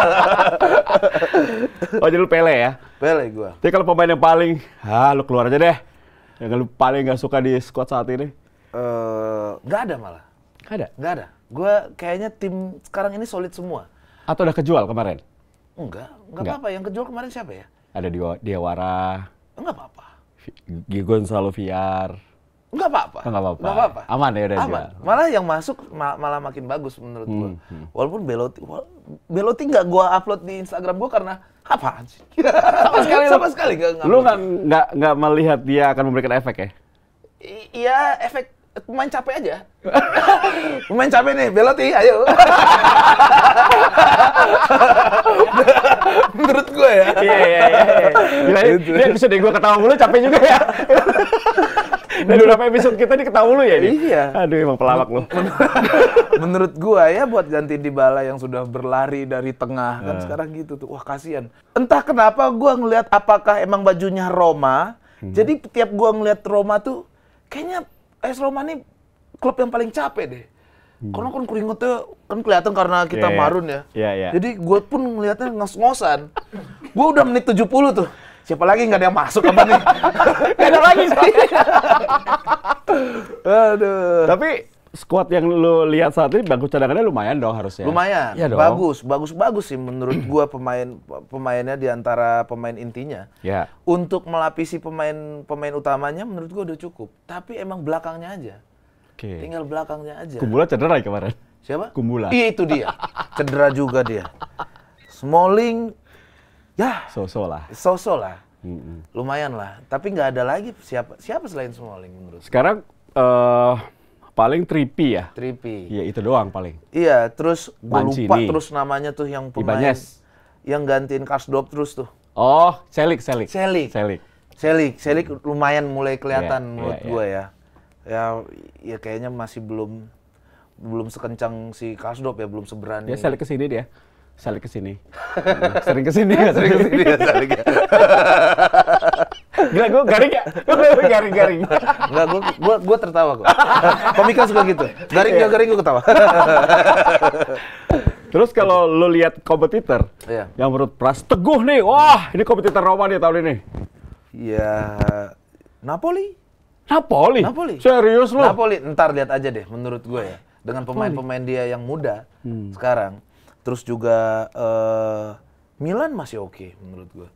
oh jadi lu pele ya? Pele gue. tapi kalau pemain yang paling, ah lu keluar aja deh. Yang lu paling nggak suka di squad saat ini? Eh, uh, nggak ada malah. Nggak ada? Nggak ada gue kayaknya tim sekarang ini solid semua. Atau udah kejual kemarin? Enggak, enggak apa-apa. Yang kejual kemarin siapa ya? Ada di Dewara. Enggak apa-apa. Gigon Viar. Enggak apa-apa. Enggak apa-apa. Enggak apa-apa. Aman ya udah Aman. Malah yang masuk mal malah makin bagus menurut hmm. gue. Hmm. Walaupun Beloti Beloti enggak gue upload di Instagram gue karena apa? sih? sama sekali sama sekali enggak Lu kan enggak enggak melihat dia akan memberikan efek ya? iya, efek main capek aja. main capek nih, Belotti, ayo. Menurut gue ya. Iya, iya, iya, iya. Gila, ini gitu. episode gue ketawa mulu capek juga ya. Dan beberapa episode kita nih ketawa mulu ya ini. Iya. Aduh, emang pelawak lu. Menurut gue ya, buat ganti di bala yang sudah berlari dari tengah. Kan nah. sekarang gitu tuh, wah kasihan. Entah kenapa gue ngeliat apakah emang bajunya Roma. Hmm. Jadi tiap gue ngeliat Roma tuh, kayaknya AS Roma ini klub yang paling capek deh. Hmm. Karena kan tuh kan kelihatan karena kita yeah, iya. marun ya. Yeah, yeah. Jadi gue pun ngelihatnya ngos-ngosan. gue udah menit 70 tuh. Siapa lagi nggak ada yang masuk apa nih? gak ada lagi sih. Aduh. Tapi squad yang lu lihat saat ini bagus cadangannya lumayan dong harusnya. Lumayan. Ya dong. Bagus, bagus-bagus sih menurut gua pemain pemainnya di antara pemain intinya. Ya. Untuk melapisi pemain pemain utamanya menurut gua udah cukup. Tapi emang belakangnya aja. Okay. Tinggal belakangnya aja. Kumbula cedera ya kemarin. Siapa? Kumbula. Iya itu dia. Cedera juga dia. Smalling ya sosok lah. lah. Mm -hmm. Lumayan lah. Tapi nggak ada lagi siapa siapa selain Smalling menurut. Sekarang eh uh paling tripi ya. Tripi. Iya itu doang paling. Iya, terus gue lupa terus namanya tuh yang pemain yang gantiin kasdop terus tuh. Oh, Celik, Celik. Celik. Celik. Celik, Celik lumayan mulai kelihatan yeah, iya, menurut yeah, gue yeah. ya. Ya, ya kayaknya masih belum belum sekencang si kasdop ya, belum seberani. ya Celik kesini dia. Celik kesini. sering kesini ya, sering kesini ya, Gila gue garing ya? Gue garing-garing. Enggak, gue gua, gua tertawa kok. Komika suka gitu. Garing yeah. Iya. garing gue ketawa. Terus kalau lo lihat kompetitor yeah. yang menurut Pras teguh nih, wah ini kompetitor Roma nih tahun ini. Iya, Napoli. Napoli? Napoli. Serius lo Napoli, ntar lihat aja deh menurut gue ya. Dengan pemain-pemain dia yang muda hmm. sekarang, terus juga uh, Milan masih oke okay, menurut gue.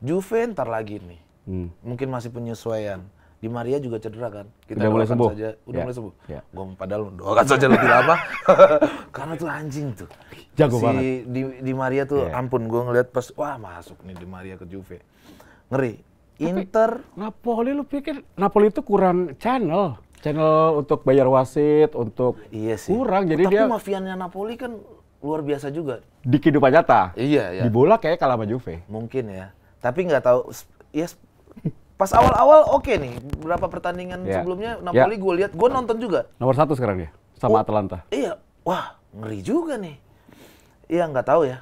Juve ntar lagi nih. Hmm. Mungkin masih penyesuaian. Di Maria juga cedera kan. Kita udah mulai sembuh. Saja, udah yeah. mulai sembuh. Yeah. Gua padahal doakan saja lebih lama. Karena tuh anjing tuh. Jago si banget. Di, di Maria tuh yeah. ampun gue ngeliat pas wah masuk nih di Maria ke Juve. Ngeri. Inter. Napoli lu pikir Napoli itu kurang channel, channel untuk bayar wasit, untuk iya sih. kurang. Jadi Tapi dia mafianya Napoli kan luar biasa juga. Di kehidupan nyata. Iya, iya. Di bola kayak kalah sama Juve. Mungkin ya. Tapi nggak tahu ya Pas awal-awal oke okay nih, berapa pertandingan yeah. sebelumnya iya. Napoli yeah. gue lihat, gue nonton juga. Nomor satu sekarang ya, sama oh, Atalanta. Iya, wah ngeri juga nih. Iya nggak tahu ya.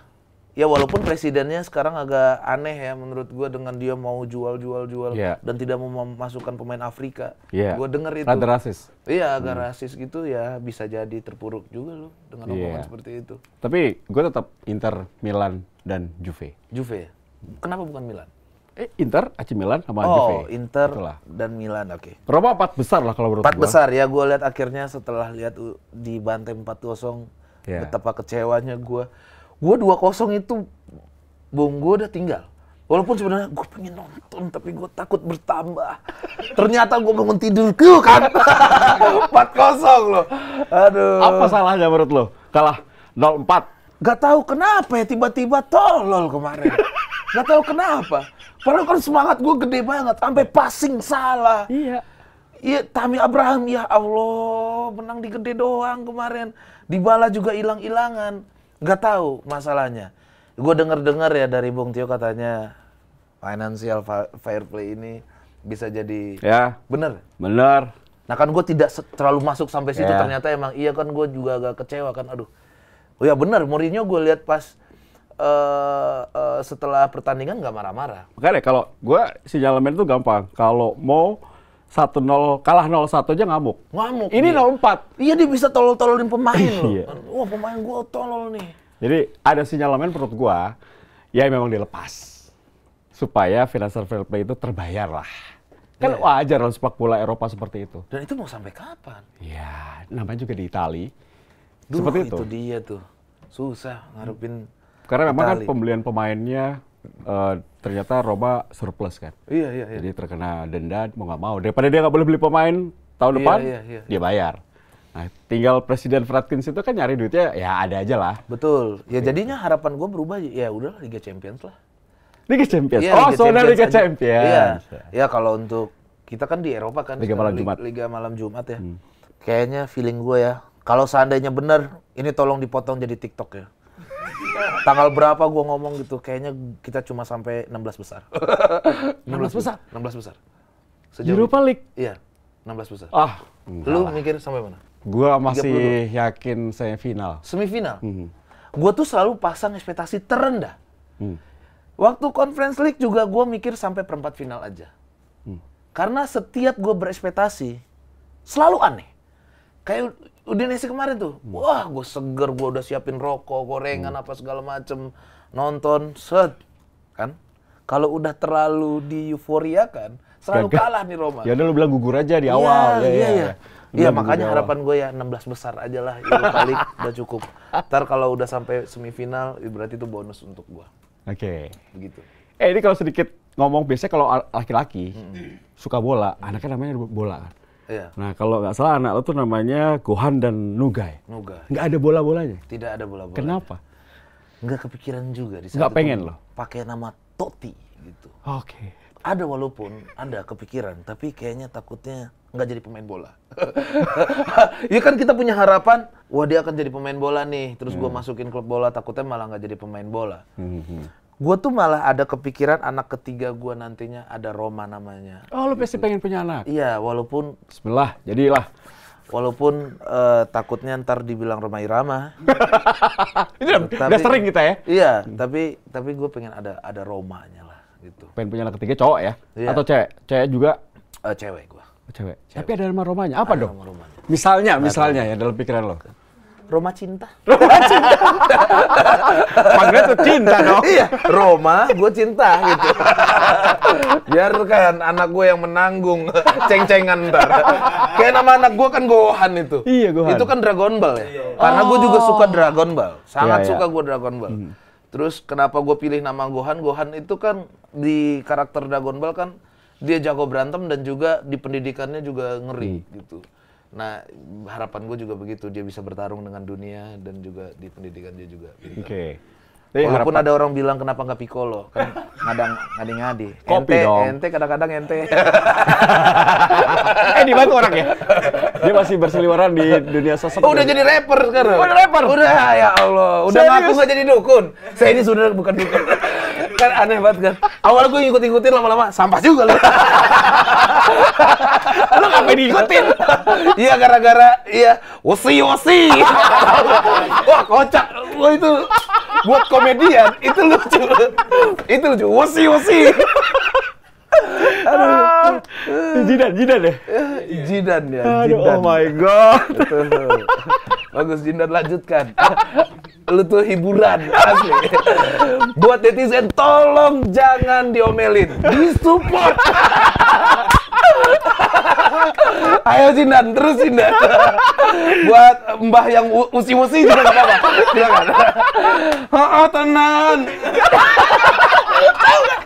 Ya walaupun presidennya sekarang agak aneh ya menurut gue dengan dia mau jual-jual-jual yeah. dan tidak mau memasukkan pemain Afrika. Yeah. Gue denger itu. agak rasis. Iya agak hmm. rasis gitu ya bisa jadi terpuruk juga loh dengan yeah. seperti itu. Tapi gue tetap Inter, Milan, dan Juve. Juve ya? Kenapa bukan Milan? eh, Inter, AC Milan sama oh, Juve. Inter Itulah. dan Milan, oke. Okay. Roma empat besar lah kalau menurut Empat besar ya, gue lihat akhirnya setelah lihat di Bantai 4-0, yeah. betapa kecewanya gue. Gue 2-0 itu, bung gue udah tinggal. Walaupun sebenarnya gue pengen nonton, tapi gue takut bertambah. Ternyata gue bangun tidur, gue kan. 4-0 loh. Aduh. Apa salahnya menurut lo? Kalah 0-4. Gak tau kenapa ya tiba-tiba tolol kemarin. Gak tau kenapa. Padahal kan semangat gue gede banget, sampai passing salah. Iya. Iya, Tami Abraham, ya Allah, menang di gede doang kemarin. bala juga hilang-hilangan. Gak tahu masalahnya. Gue denger-dengar ya dari Bung Tio katanya financial fair play ini bisa jadi ya bener bener nah kan gue tidak terlalu masuk sampai situ ya. ternyata emang iya kan gue juga agak kecewa kan aduh oh ya bener Mourinho gue lihat pas uh, uh, setelah pertandingan nggak marah-marah. Makanya kalau gue sinyalemen itu gampang. Kalau mau satu nol kalah nol satu aja ngamuk. Ngamuk. Ini nol empat. Iya dia bisa tolol-tololin pemain loh. Iya. Wah pemain gue tolol nih. Jadi ada sinyalemen perut gue ya memang dilepas supaya financial fair play itu terbayar lah. Kan yeah. wajar dalam sepak bola Eropa seperti itu. Dan itu mau sampai kapan? Ya, namanya juga di Itali. Duh, seperti itu. itu dia tuh. Susah ngarepin karena memang kan Itali. kan pembelian pemainnya uh, ternyata Roma surplus kan. Iya, iya, iya. Jadi terkena denda mau nggak mau. Daripada dia nggak boleh beli pemain tahun iya, depan, iya, iya, iya. dia bayar. Nah, tinggal Presiden Fratkins itu kan nyari duitnya ya ada aja lah. Betul. Ya gitu. jadinya harapan gue berubah ya udah Liga Champions lah. Liga Champions. Ya, oh, soalnya Liga Champions. Iya. Ya kalau untuk kita kan di Eropa kan Liga malam Jumat. Liga malam Jumat ya. Hmm. Kayaknya feeling gue ya. Kalau seandainya benar, ini tolong dipotong jadi TikTok ya. Tanggal berapa gue ngomong gitu, kayaknya kita cuma sampai 16 besar. 16 besar? 16 besar. Sejauh Europa League? Iya, 16 besar. Ah, Lu mikir sampai mana? Gue masih 32. yakin final Semifinal? Mm -hmm. Gue tuh selalu pasang ekspektasi terendah. Mm. Waktu Conference League juga gue mikir sampai perempat final aja. Mm. Karena setiap gue berespektasi, selalu aneh. Kayak Udinese kemarin tuh, hmm. wah gue seger, gue udah siapin rokok, gorengan hmm. apa segala macem, nonton, set, kan? Kalau udah terlalu di euforia kan, selalu Gagal. kalah nih Roma. Ya udah lu bilang gugur aja di iya, awal. Ya, iya, ya, iya, ya. iya. Iya makanya harapan gue ya 16 besar aja lah balik kali udah cukup. Ntar kalau udah sampai semifinal berarti itu bonus untuk gue. Oke. Okay. Begitu. Eh ini kalau sedikit ngomong biasanya kalau laki-laki hmm. suka bola, anaknya namanya bola kan. Iya. Nah kalau nggak salah anak lo tuh namanya Gohan dan Nugai. Nugai. Nggak ada bola-bolanya. Tidak ada bola bolanya. Kenapa? Nggak kepikiran juga di saat Nggak pengen loh. Pakai nama Toti gitu. Oke. Okay. Ada walaupun ada kepikiran, tapi kayaknya takutnya nggak jadi pemain bola. ya kan kita punya harapan, wah dia akan jadi pemain bola nih. Terus hmm. gue masukin klub bola, takutnya malah nggak jadi pemain bola. Hmm. hmm gue tuh malah ada kepikiran anak ketiga gue nantinya ada Roma namanya. Oh, lu gitu. pasti pengen punya anak? Iya, walaupun... Bismillah, jadilah. Walaupun uh, takutnya ntar dibilang Roma Irama. Ini tapi, udah sering kita ya? Iya, tapi tapi gue pengen ada ada Romanya lah gitu. Pengen punya anak ketiga cowok ya? Iya. Atau cewek? Cewek juga? Uh, cewek gue. Oh, cewek. cewek. Tapi ada nama Romanya, apa ada dong? Romanya. Misalnya, misalnya ya dalam pikiran lo. Roma cinta. Roma cinta. Panggilnya tuh cinta dong. Iya, Roma gue cinta gitu. kan anak gue yang menanggung ceng-cengan ntar. Kayak nama anak gue kan Gohan itu. Iya, Gohan. Itu kan Dragon Ball ya. Iya. Oh. Karena gue juga suka Dragon Ball. Sangat yeah, suka iya. gue Dragon Ball. Hmm. Terus kenapa gue pilih nama Gohan? Gohan itu kan di karakter Dragon Ball kan dia jago berantem dan juga di pendidikannya juga ngeri hmm. gitu. Nah, harapan gue juga begitu dia bisa bertarung dengan dunia dan juga di pendidikan dia juga. Oke. Okay. Walaupun harapan... ada orang bilang kenapa nggak Piccolo, kan ngadang ngadi ngadi. Kopi ente, dong. Ente kadang-kadang ente. eh di mana orang ya? Dia masih berseliweran di dunia sosok. Oh, udah jadi rapper sekarang. Oh, udah rapper. Udah ya Allah. Udah Serius? ngaku nggak jadi dukun. Saya ini sudah bukan dukun. kan aneh banget kan. awal gue ngikut-ngikutin lama-lama sampah juga lo lo ngapain diikutin? iya gara-gara iya wasi wasi. Wah kocak. lo itu buat komedian itu lucu. itu lucu wasi wasi. Aduh. Jidan, ah. Jidan ya? Jidan ya, Jidan. Oh my god. Bagus Jidan lanjutkan. Lu tuh hiburan asli. Buat netizen tolong jangan diomelin, disupport. Ayo Sindan, terus Sindan. Buat mbah yang usi-usi juga gak apa-apa. Silakan. Oh, oh tenang.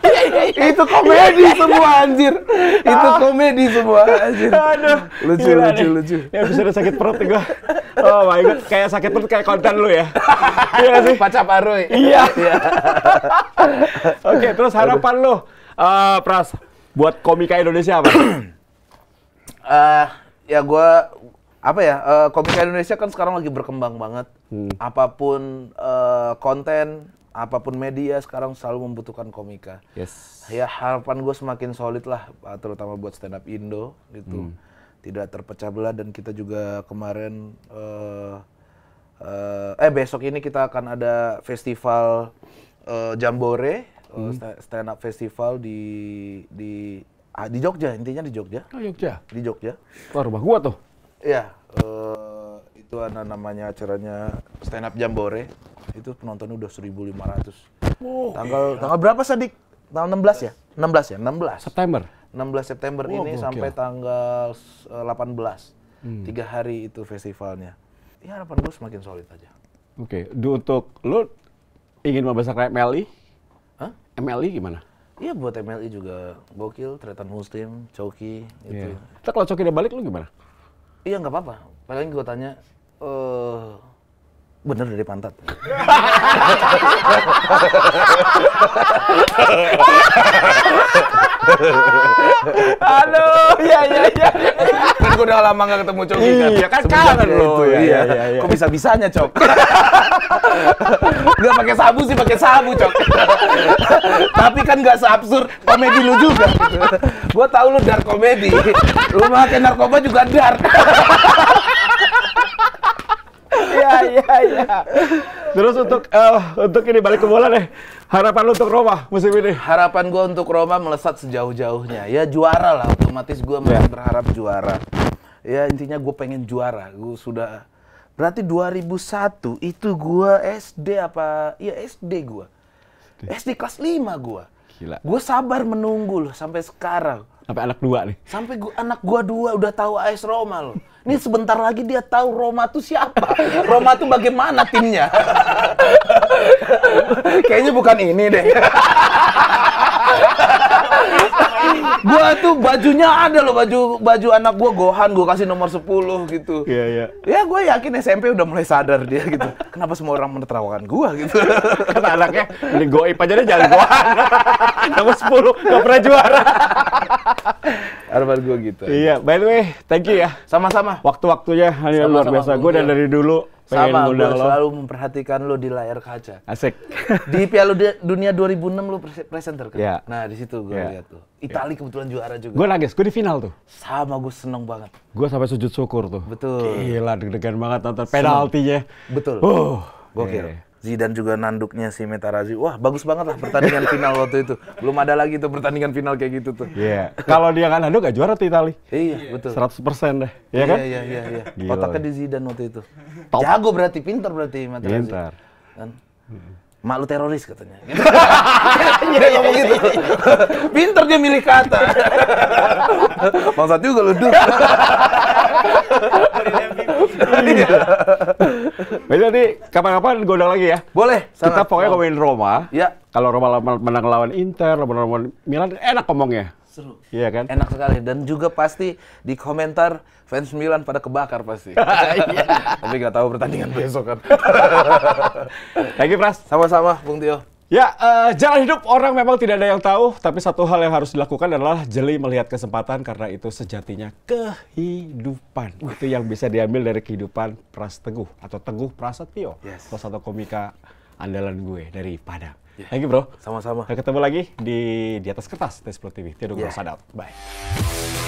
Iya, iya, iya. itu komedi semua anjir. Itu ah. komedi semua anjir. Aduh. Lucu Gila lucu nih. lucu. Ya bisa udah sakit perut gua. Oh my god, kayak sakit perut kayak konten lu ya. Iya sih? pacar baru. Iya. Oke, terus harapan lu uh, Pras buat komika Indonesia apa? uh, ya gue, apa ya uh, komika Indonesia kan sekarang lagi berkembang banget hmm. apapun uh, konten apapun media sekarang selalu membutuhkan komika. Yes. Ya harapan gue semakin solid lah, ah, terutama buat stand up Indo itu Hmm. Tidak terpecah belah dan kita juga kemarin uh, uh, eh besok ini kita akan ada festival uh, Jambore uh, hmm. stand up festival di di ah, di Jogja intinya di Jogja. Oh, Jogja. Di Jogja. Wah, rumah gua tuh. Iya, uh, itu ada namanya acaranya stand up Jambore itu penonton udah 1.500. Oh, tanggal iya. tanggal berapa Sadik? Tanggal 16 ya? 16 ya? 16. September. 16 September oh, ini okay. sampai tanggal 18. Eh, hmm. Tiga hari itu festivalnya. Ya harapan gue semakin solid aja. Oke, okay. untuk lu ingin membesar kayak MLI? Hah? MLI gimana? Iya buat MLI juga gokil, Tretan Muslim, Choki, gitu. Yeah. Kita kalau Choki udah balik lu gimana? Iya nggak apa-apa. Paling gue tanya, eh uh, bener dari pantat. Aduh, ya ya ya. Kan gue udah lama gak ketemu Coki iya, iya kan kangen gitu. lo. Iya, iya, iya, Kok iya. bisa-bisanya, Cok? gak pakai sabu sih, pakai sabu, Cok. Tapi kan gak seabsurd komedi lu juga. Gitu. Gue tau lu dark komedi. Lu pakai narkoba juga dark. Iya, iya, iya. Terus untuk uh, untuk ini balik ke bola nih Harapan lu untuk Roma musim ini? Harapan gue untuk Roma melesat sejauh-jauhnya. Ya juara lah, otomatis gue masih yeah. berharap juara. Ya intinya gue pengen juara. Gue sudah berarti 2001 itu gue SD apa? Iya SD gue. SD kelas 5 gue. Gila. Gue sabar menunggu loh sampai sekarang. Sampai anak dua nih. Sampai gua, anak gua dua udah tahu AS Roma loh. Ini sebentar lagi dia tahu Roma tuh siapa. Roma tuh bagaimana timnya. Kayaknya bukan ini deh. gua tuh bajunya ada loh baju baju anak gua Gohan gua kasih nomor 10 gitu. Iya yeah, iya. Yeah. Ya gua yakin SMP udah mulai sadar dia gitu. Kenapa semua orang menertawakan gua gitu. Kata anaknya, ini IPA aja deh jangan Gohan. nomor 10 gak pernah juara. Harapan gua gitu. Iya, yeah, by the way, thank you ya. Sama-sama. Waktu-waktunya luar biasa. Gua udah dari dulu sama gue selalu memperhatikan lo di layar kaca asik di Piala Dunia 2006 lo presenter kan yeah. nah di situ gue yeah. lihat tuh Italia yeah. kebetulan juara juga gue nangis gue di final tuh sama gue seneng banget gue sampai sujud syukur tuh betul gila deg-degan banget nonton penaltinya betul oh gokil yeah. Zidan juga nanduknya si Metarazi. Wah, bagus banget lah pertandingan final waktu itu. Belum ada lagi tuh pertandingan final kayak gitu tuh. Iya. Yeah. Kalau dia nggak nanduk gak juara tuh Itali. Iya, betul. 100% deh. Iya kan? Iya, iya, iya. iya. Otaknya di Zidan waktu itu. Top. Jago berarti, pintar berarti Metarazi. Pintar. Kan? Mak lu teroris katanya. iya, iya, iya. Gitu. Pinter dia milih kata. Satu juga lu, Jadi iya. nanti kapan-kapan godang lagi ya. Boleh. Sangat. Kita pokoknya oh. ngomongin Roma. ya Kalau Roma menang lawan Inter, Roma lawan Milan, enak ngomongnya. Seru. Iya kan? Enak sekali. Dan juga pasti di komentar fans Milan pada kebakar pasti. Iya. Tapi nggak tahu pertandingan besok kan. Lagi Pras. Sama-sama, Bung Tio. Ya, uh, jalan hidup orang memang tidak ada yang tahu, tapi satu hal yang harus dilakukan adalah jeli melihat kesempatan karena itu sejatinya kehidupan. Itu yang bisa diambil dari kehidupan Pras Teguh atau Teguh Prasetyo, yes. salah satu komika andalan gue dari Padang. Yeah. Thank you bro. Sama-sama. Kita Ketemu lagi di di atas kertas Tesplo TV. Tidak yeah. Bye.